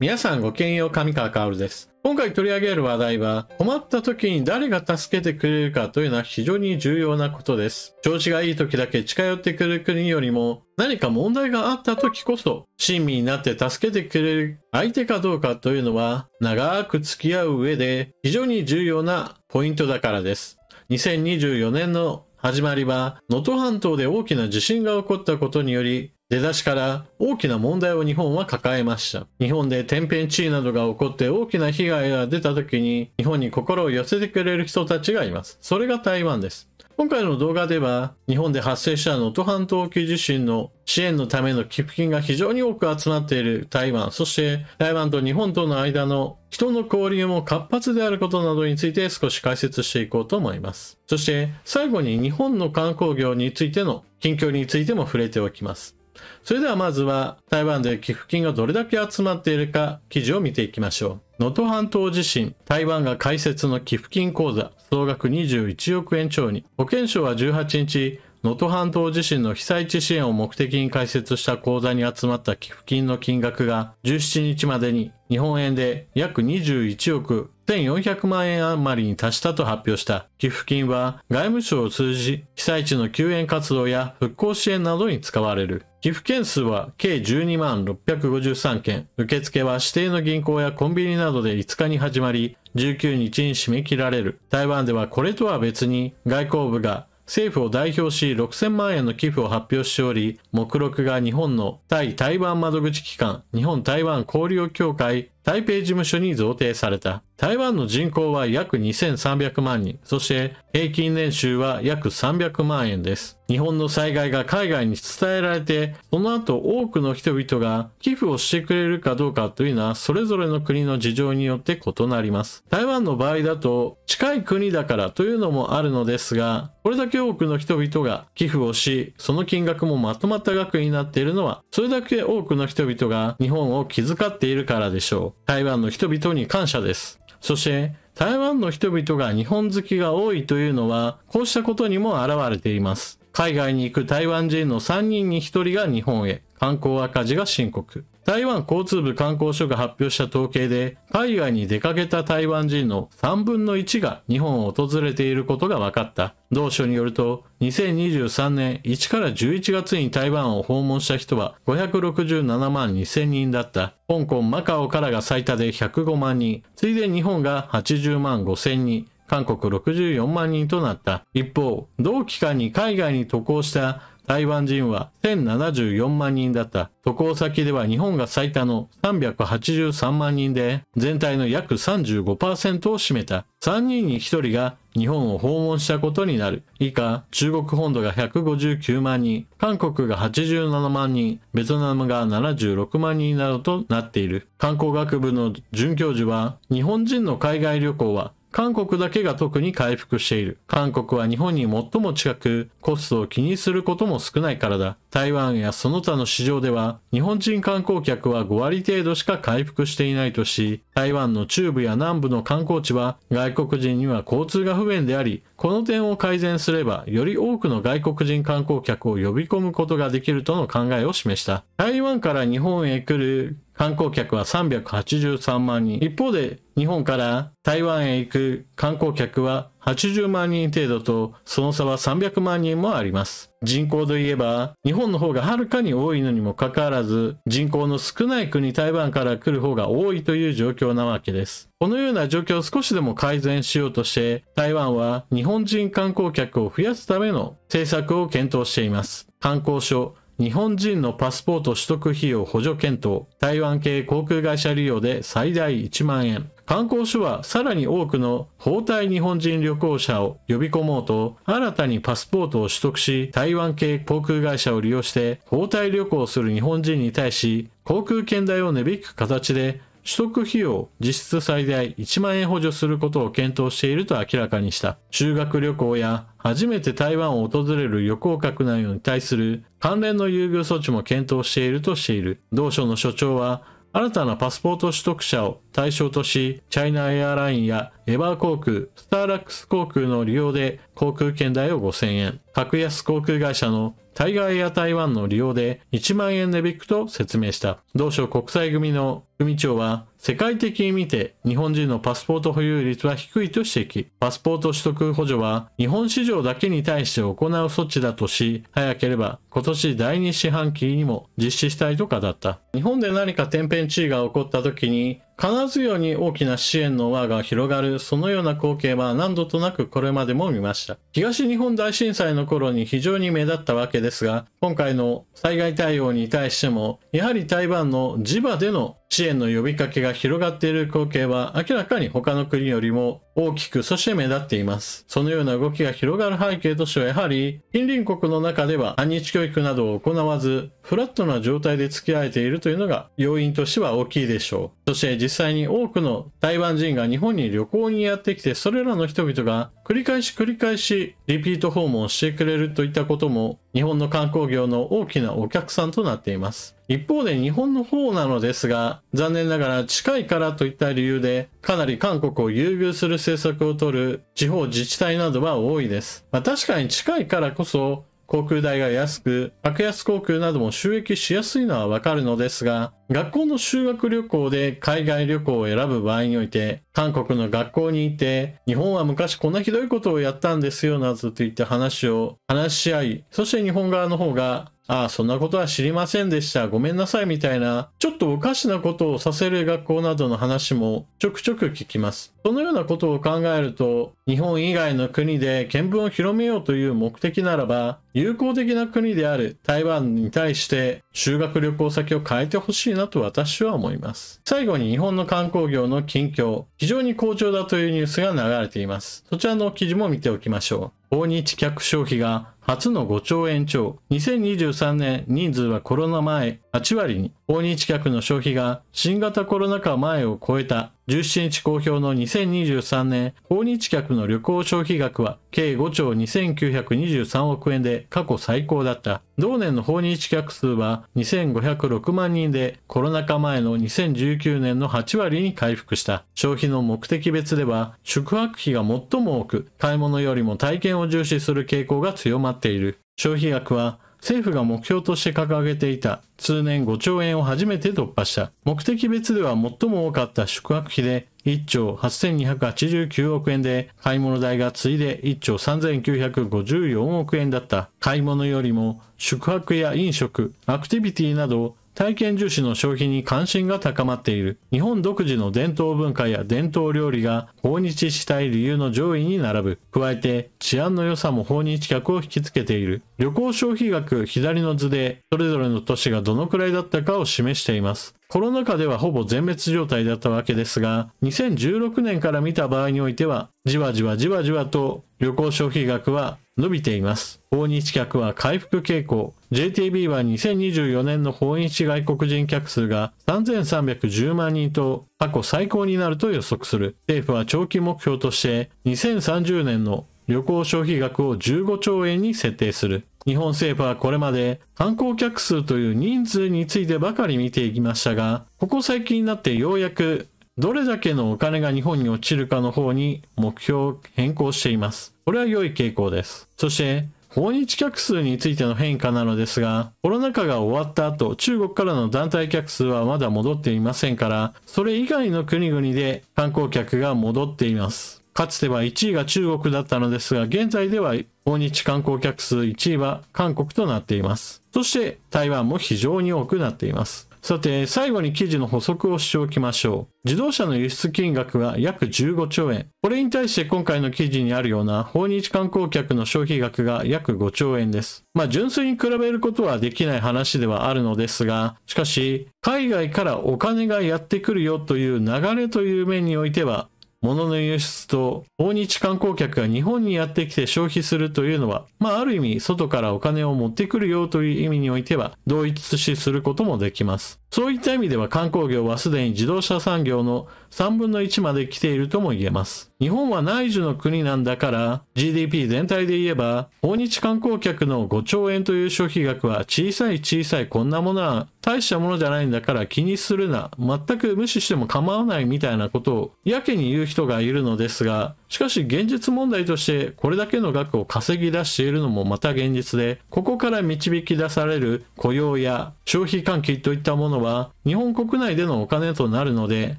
皆さんごきげんよう、上川薫です。今回取り上げる話題は、困った時に誰が助けてくれるかというのは非常に重要なことです。調子がいい時だけ近寄ってくる国よりも、何か問題があった時こそ、親身になって助けてくれる相手かどうかというのは、長く付き合う上で非常に重要なポイントだからです。2024年の始まりは、能登半島で大きな地震が起こったことにより、出だしから大きな問題を日本は抱えました。日本で天変地異などが起こって大きな被害が出た時に日本に心を寄せてくれる人たちがいます。それが台湾です。今回の動画では日本で発生した能登半島沖地震の支援のための寄付金が非常に多く集まっている台湾、そして台湾と日本との間の人の交流も活発であることなどについて少し解説していこうと思います。そして最後に日本の観光業についての近況についても触れておきます。それではまずは台湾で寄付金がどれだけ集まっているか記事を見ていきましょう。能登半島地震、台湾が開設の寄付金口座、総額21億円超に、保健省は18日、能登半島地震の被災地支援を目的に開設した口座に集まった寄付金の金額が17日までに日本円で約21億1400万円余りに達したと発表した寄付金は外務省を通じ被災地の救援活動や復興支援などに使われる寄付件数は計12万653件。受付は指定の銀行やコンビニなどで5日に始まり、19日に締め切られる。台湾ではこれとは別に外交部が政府を代表し6000万円の寄付を発表しており、目録が日本の対台湾窓口機関、日本台湾交流協会、台北事務所に贈呈された。台湾の人口は約2300万人、そして平均年収は約300万円です。日本の災害が海外に伝えられて、その後多くの人々が寄付をしてくれるかどうかというのは、それぞれの国の事情によって異なります。台湾の場合だと、近い国だからというのもあるのですが、これだけ多くの人々が寄付をし、その金額もまとまった額になっているのは、それだけ多くの人々が日本を気遣っているからでしょう。台湾の人々に感謝です。そして台湾の人々が日本好きが多いというのは、こうしたことにも表れています。海外に行く台湾人の3人に1人が日本へ。観光赤字が深刻。台湾交通部観光所が発表した統計で、海外に出かけた台湾人の3分の1が日本を訪れていることが分かった。同署によると、2023年1から11月に台湾を訪問した人は567万2000人だった。香港、マカオからが最多で105万人。ついで日本が80万5000人。韓国64万人となった。一方、同期間に海外に渡航した台湾人は1074万人だった渡航先では日本が最多の383万人で全体の約35%を占めた3人に1人が日本を訪問したことになる。以下、中国本土が159万人、韓国が87万人、ベトナムが76万人などとなっている。観光学部の准教授は、日本人の海外旅行は韓国だけが特に回復している。韓国は日本に最も近く、コストを気にすることも少ないからだ。台湾やその他の市場では、日本人観光客は5割程度しか回復していないとし、台湾の中部や南部の観光地は、外国人には交通が不便であり、この点を改善すれば、より多くの外国人観光客を呼び込むことができるとの考えを示した。台湾から日本へ来る観光客は383万人。一方で、日本から台湾へ行く観光客は80万人程度と、その差は300万人もあります。人口といえば、日本の方がはるかに多いのにもかかわらず、人口の少ない国台湾から来る方が多いという状況なわけです。このような状況を少しでも改善しようとして、台湾は日本人観光客を増やすための政策を検討しています。観光所日本人のパスポート取得費用補助検討、台湾系航空会社利用で最大1万円。観光所はさらに多くの包帯日本人旅行者を呼び込もうと、新たにパスポートを取得し、台湾系航空会社を利用して、包帯旅行する日本人に対し、航空券代を値引く形で、取得費用実質最大1万円補助することを検討していると明らかにした。修学旅行や初めて台湾を訪れる旅行客内容に対する関連の優遇措置も検討しているとしている。同所の所長は新たなパスポート取得者を対象とし、チャイナエアラインやエバー航空、スターラックス航空の利用で航空券代を5000円、格安航空会社のタイガーエア台湾の利用で1万円値引くと説明した。同省国際組の組長は世界的に見て日本人のパスポート保有率は低いと指摘。パスポート取得補助は日本市場だけに対して行う措置だとし、早ければ今年第2四半期にも実施したいと語った。日本で何か天変地異が起こった時に、必ずように大きな支援の輪が広がる、そのような光景は何度となくこれまでも見ました。東日本大震災の頃に非常に目立ったわけですが、今回の災害対応に対しても、やはり台湾の地場での支援の呼びかけが広がっている光景は明らかに他の国よりも大きく、そして目立っています。そのような動きが広がる背景としては、やはり、近隣国の中では反日教育などを行わず、フラットな状態で付き合えているというのが要因としては大きいでしょう。そして実際に多くの台湾人が日本に旅行にやってきて、それらの人々が繰り返し繰り返しリピート訪問をしてくれるといったことも、日本の観光業の大きなお客さんとなっています。一方で日本の方なのですが、残念ながら近いからといった理由で、かなり韓国を優遇する政策を取る地方自治体などは多いです。まあ、確かに近いからこそ、航空代が安く、格安航空なども収益しやすいのはわかるのですが、学校の修学旅行で海外旅行を選ぶ場合において、韓国の学校にいて、日本は昔こんなひどいことをやったんですよなどといった話を話し合い、そして日本側の方がああ、そんなことは知りませんでした。ごめんなさいみたいな、ちょっとおかしなことをさせる学校などの話もちょくちょく聞きます。そのようなことを考えると、日本以外の国で見聞を広めようという目的ならば、友好的な国である台湾に対して修学旅行先を変えてほしいなと私は思います。最後に日本の観光業の近況、非常に好調だというニュースが流れています。そちらの記事も見ておきましょう。訪日客消費が初の5兆円超。2023年人数はコロナ前8割に。訪日客の消費が新型コロナ禍前を超えた17日公表の2023年訪日客の旅行消費額は計5兆2923億円で過去最高だった。同年の訪日客数は2506万人でコロナ禍前の2019年の8割に回復した。消費の目的別では宿泊費が最も多く買い物よりも体験を重視する傾向が強まっている。消費額は政府が目標として掲げていた通年5兆円を初めて突破した。目的別では最も多かった宿泊費で1兆8289億円で、買い物代が次いで1兆3954億円だった。買い物よりも宿泊や飲食、アクティビティなど体験重視の消費に関心が高まっている。日本独自の伝統文化や伝統料理が訪日したい理由の上位に並ぶ。加えて治安の良さも訪日客を引きつけている。旅行消費額左の図で、それぞれの都市がどのくらいだったかを示しています。コロナ禍ではほぼ全滅状態だったわけですが、2016年から見た場合においては、じわじわじわじわと旅行消費額は伸びています。訪日客は回復傾向。JTB は2024年の訪日外国人客数が3310万人と過去最高になると予測する。政府は長期目標として2030年の旅行消費額を15兆円に設定する。日本政府はこれまで観光客数という人数についてばかり見ていきましたが、ここ最近になってようやくどれだけのお金が日本に落ちるかの方に目標を変更しています。これは良い傾向です。そして、訪日客数についての変化なのですが、コロナ禍が終わった後、中国からの団体客数はまだ戻っていませんから、それ以外の国々で観光客が戻っています。かつては1位が中国だったのですが、現在では訪日観光客数1位は韓国となっています。そして台湾も非常に多くなっています。さて、最後に記事の補足をしておきましょう。自動車の輸出金額は約15兆円。これに対して今回の記事にあるような訪日観光客の消費額が約5兆円です。まあ純粋に比べることはできない話ではあるのですが、しかし、海外からお金がやってくるよという流れという面においては、物の輸出と訪日観光客が日本にやってきて消費するというのは、まあある意味外からお金を持ってくるよという意味においては同一視することもできます。そういった意味では観光業はすでに自動車産業の3分の1まで来ているとも言えます。日本は内需の国なんだから GDP 全体で言えば訪日観光客の5兆円という消費額は小さい小さいこんなものは大したものじゃないんだから気にするな。全く無視しても構わないみたいなことをやけに言う人がいるのですが、しかし現実問題としてこれだけの額を稼ぎ出しているのもまた現実で、ここから導き出される雇用や消費喚起といったものは日本国内でのお金となるので、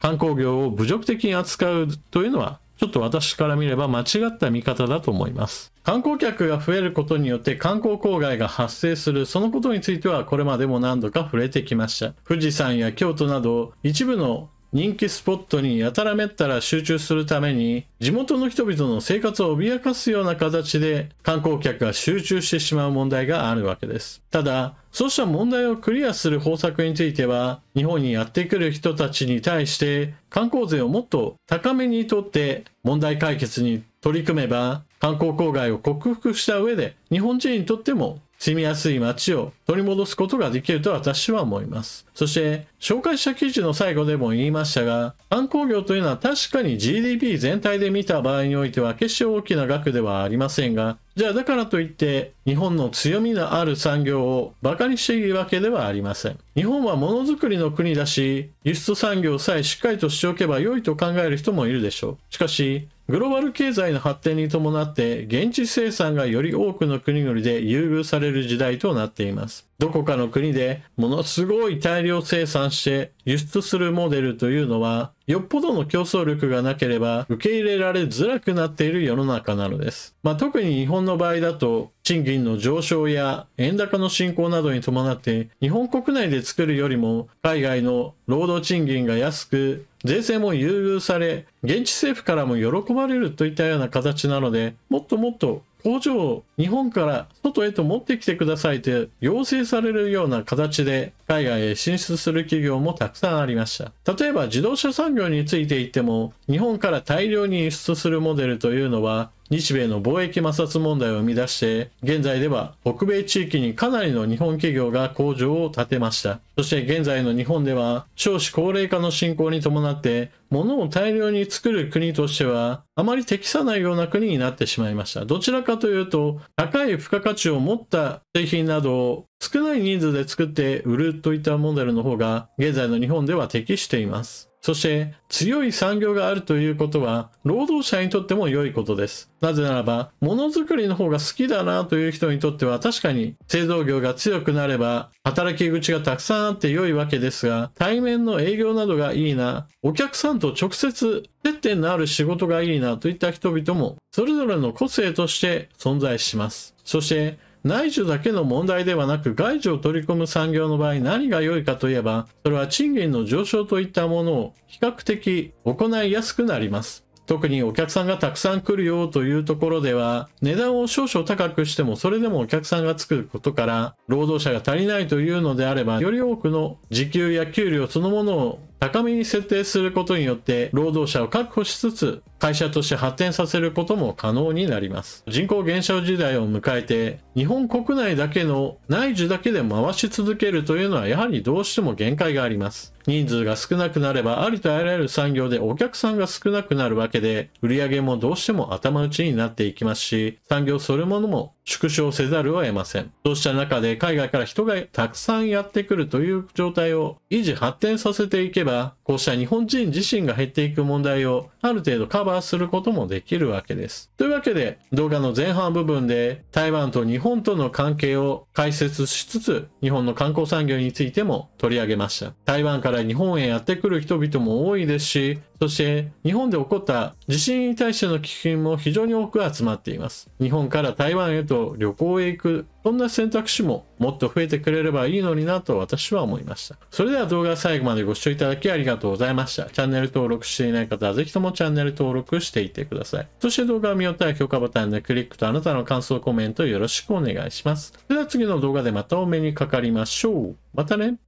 観光業を侮辱的に扱うというのはちょっと私から見れば間違った見方だと思います。観光客が増えることによって観光公害が発生する、そのことについてはこれまでも何度か触れてきました。富士山や京都など一部の人気スポットにやたらめったら集中するために地元の人々の生活を脅かすような形で観光客が集中してしまう問題があるわけです。ただそうした問題をクリアする方策については、日本にやってくる人たちに対して、観光税をもっと高めにとって問題解決に取り組めば、観光公外を克服した上で、日本人にとっても住みやすい街を取り戻すことができると私は思います。そして、紹介した記事の最後でも言いましたが、観光業というのは確かに GDP 全体で見た場合においては決して大きな額ではありませんが、じゃあだからといって日本の強みのある産業を馬鹿にしているわけではありません。日本はものづくりの国だし、輸出産業さえしっかりとしておけば良いと考える人もいるでしょう。しかし、グローバル経済の発展に伴って現地生産がより多くの国々で優遇される時代となっています。どこかの国でものすごい大量生産して輸出するモデルというのはよっぽどの競争力がなければ受け入れられづらくなっている世の中なのです。まあ、特に日本の場合だと賃金の上昇や円高の進行などに伴って日本国内で作るよりも海外の労働賃金が安く税制も優遇され、現地政府からも喜ばれるといったような形なので、もっともっと工場を日本から外へと持ってきてくださいと要請されるような形で海外へ進出する企業もたくさんありました。例えば自動車産業について言っても、日本から大量に輸出するモデルというのは、日米の貿易摩擦問題を生み出して、現在では北米地域にかなりの日本企業が工場を建てました。そして現在の日本では、少子高齢化の進行に伴って、物を大量に作る国としては、あまり適さないような国になってしまいました。どちらかというと、高い付加価値を持った製品などを少ない人数で作って売るといったモデルの方が現在の日本では適しています。そして強い産業があるということは労働者にとっても良いことです。なぜならばものづくりの方が好きだなという人にとっては確かに製造業が強くなれば働き口がたくさんあって良いわけですが対面の営業などがいいな、お客さんと直接接点のある仕事がいいなといった人々もそれぞれの個性として存在します。そして内需だけの問題ではなく外需を取り込む産業の場合何が良いかといえばそれは賃金の上昇といったものを比較的行いやすくなります特にお客さんがたくさん来るよというところでは値段を少々高くしてもそれでもお客さんがつくことから労働者が足りないというのであればより多くの時給や給料そのものを高めに設定することによって労働者を確保しつつ会社として発展させることも可能になります人口減少時代を迎えて日本国内だけの内需だけで回し続けるというのはやはりどうしても限界があります人数が少なくなればありとあらゆる産業でお客さんが少なくなるわけで売り上げもどうしても頭打ちになっていきますし産業そのものも縮小せざるを得ませんそうした中で海外から人がたくさんやってくるという状態を維持発展させていけばば、こうした日本人自身が減っていく問題をある程度カバーすることもできるわけです。というわけで、動画の前半部分で台湾と日本との関係を解説しつつ、日本の観光産業についても取り上げました。台湾から日本へやってくる人々も多いですし、そして日本で起こった地震に対しての危険も非常に多く集まっています。日本から台湾へと旅行へ行くそんな選択肢ももっと増えてくれればいいのになと私は思いました。それでは動画最後までご視聴いただきありがとうございました。チャンネル登録していない方はぜひともチャンネル登録していってください。そして動画を見終わったら評価ボタンでクリックとあなたの感想コメントよろしくお願いします。それでは次の動画でまたお目にかかりましょう。またね。